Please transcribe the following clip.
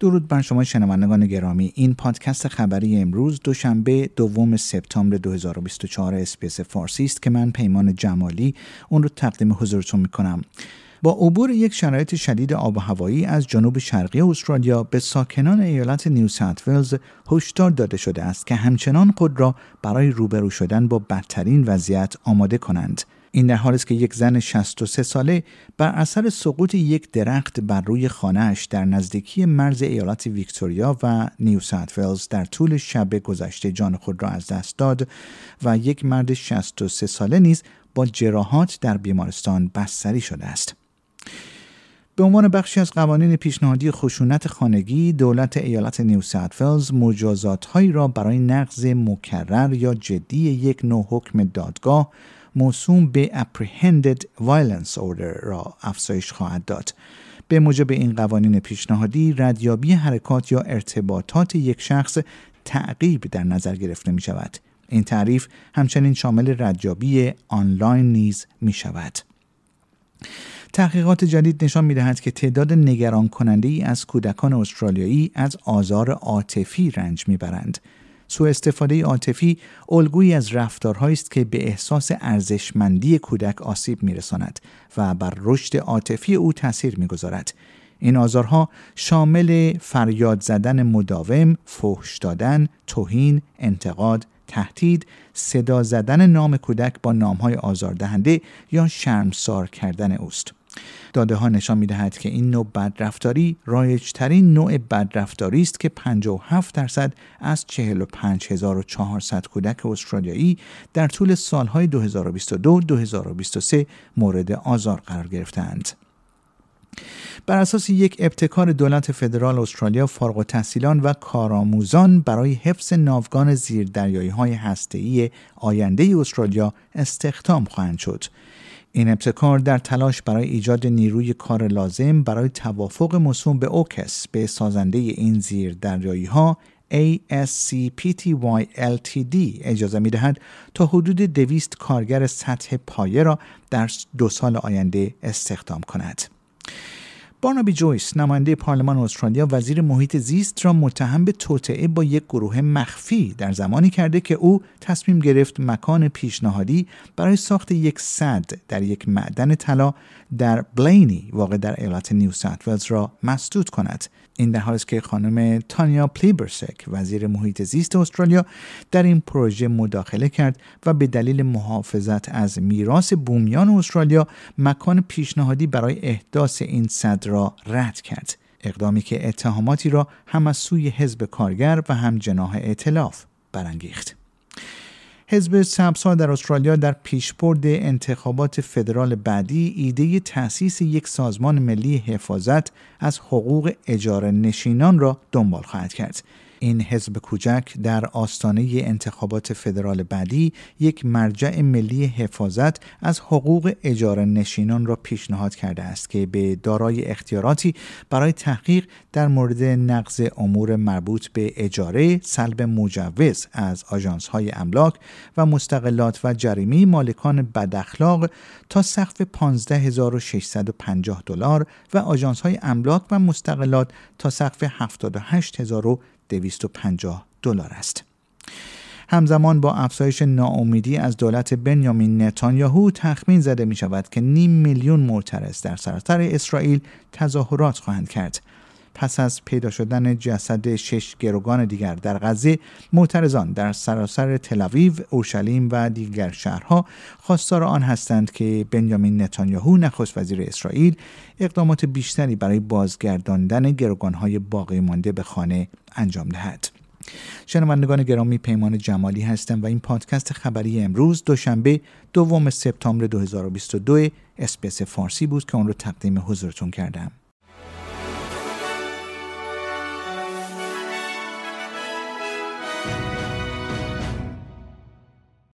درود بر شما شنوندگان گرامی این پادکست خبری امروز دوشنبه دوم سپتامبر 2024 اسپیس فارسی است که من پیمان جمالی اون رو تقدیم حضورتون میکنم با عبور یک شرایط شدید آب و هوایی از جنوب شرقی استرالیا به ساکنان ایالت نیو ساوت ولز هشدار داده شده است که همچنان خود را برای روبرو شدن با بدترین وضعیت آماده کنند این در حالی است که یک زن 63 ساله بر اثر سقوط یک درخت بر روی خانهاش در نزدیکی مرز ایالت ویکتوریا و نیو ساوت در طول شب گذشته جان خود را از دست داد و یک مرد 63 ساله نیز با جراحات در بیمارستان بستری شده است. به عنوان بخشی از قوانین پیشنهادی خشونت خانگی دولت ایالت نیو ساوت مجازات هایی را برای نقض مکرر یا جدی یک نوع حکم دادگاه موسوم به apprehended violence order را افزایش خواهد داد به موجب این قوانین پیشنهادی ردیابی حرکات یا ارتباطات یک شخص تعقیب در نظر گرفته می شود این تعریف همچنین شامل ردیابی آنلاین نیز می شود تحقیقات جدید نشان میدهد که تعداد نگران کننده ای از کودکان استرالیایی از آزار عاطفی رنج میبرند. سوء استفاده عاطفی الگویی از رفتارهایی است که به احساس ارزشمندی کودک آسیب میرساند و بر رشد عاطفی او تاثیر میگذارد این آزارها شامل فریاد زدن مداوم، فحش دادن، توهین، انتقاد، تهدید، صدا زدن نام کودک با نامهای آزاردهنده یا شرمسار کردن اوست. داده ها نشان میدهد که این نوع بدرفتاری رایجترین نوع بدرفتاری است که 57 درصد از 45400 کودک استرالیایی در طول سالهای 2022-2023 مورد آزار قرار گرفتند. بر اساس یک ابتکار دولت فدرال استرالیا فارغ تحصیلان و کارآموزان برای حفظ ناوگان زیردریایی های هسته‌ای آینده استرالیا استخدام خواهند شد. این ابتکار در تلاش برای ایجاد نیروی کار لازم برای توافق مصوم به اوکس به سازنده این زیر دریایی ها ASCPTY اجازه می دهد تا حدود دویست کارگر سطح پایه را در دو سال آینده استخدام کند. بارنابی جویس نماینده پارلمان استرالیا وزیر محیط زیست را متهم به توطعه با یک گروه مخفی در زمانی کرده که او تصمیم گرفت مکان پیشنهادی برای ساخت یک سد در یک معدن طلا در بلینی واقع در ایالت نیو ولز را مسدود کند این در حالی است که خانم تانیا پلیبرسک وزیر محیط زیست استرالیا در این پروژه مداخله کرد و به دلیل محافظت از میراث بومیان استرالیا مکان پیشنهادی برای احداث این سد را رد کرد اقدامی که اتهاماتی را هم از سوی حزب کارگر و هم جناح اعتلاف برانگیخت حزب سبسا در استرالیا در پیشبرد انتخابات فدرال بعدی ایده تأسیس یک سازمان ملی حفاظت از حقوق اجاره نشینان را دنبال خواهد کرد این حزب کوچک در آستانه انتخابات فدرال بعدی یک مرجع ملی حفاظت از حقوق اجاره نشینان را پیشنهاد کرده است که به دارای اختیاراتی برای تحقیق در مورد نقض امور مربوط به اجاره، سلب مجوز از آژانس های املاک و مستقلات و جریمه مالکان بداخلاق تا سقف 15650 دلار و آژانس های املاک و مستقلات تا سقف 78000 250 دلار است. همزمان با افزایش ناامیدی از دولت بنیامین نتانیاهو تخمین زده می شود که نیم میلیون معترض در سراسر اسرائیل تظاهرات خواهند کرد. پس از پیدا شدن جسد شش گروگان دیگر در غزه معترضان در سراسر تلاویو اورشلیم و دیگر شهرها خواستار آن هستند که بنیامین نتانیاهو نخست وزیر اسرائیل اقدامات بیشتری برای بازگرداندن گروگانهای باقی مانده به خانه انجام دهد. شنوندگان گرامی پیمان جمالی هستم و این پادکست خبری امروز دوشنبه دوم سپتامبر 2022 اسپیس فارسی بود که اون را تقدیم حضورتون کردم.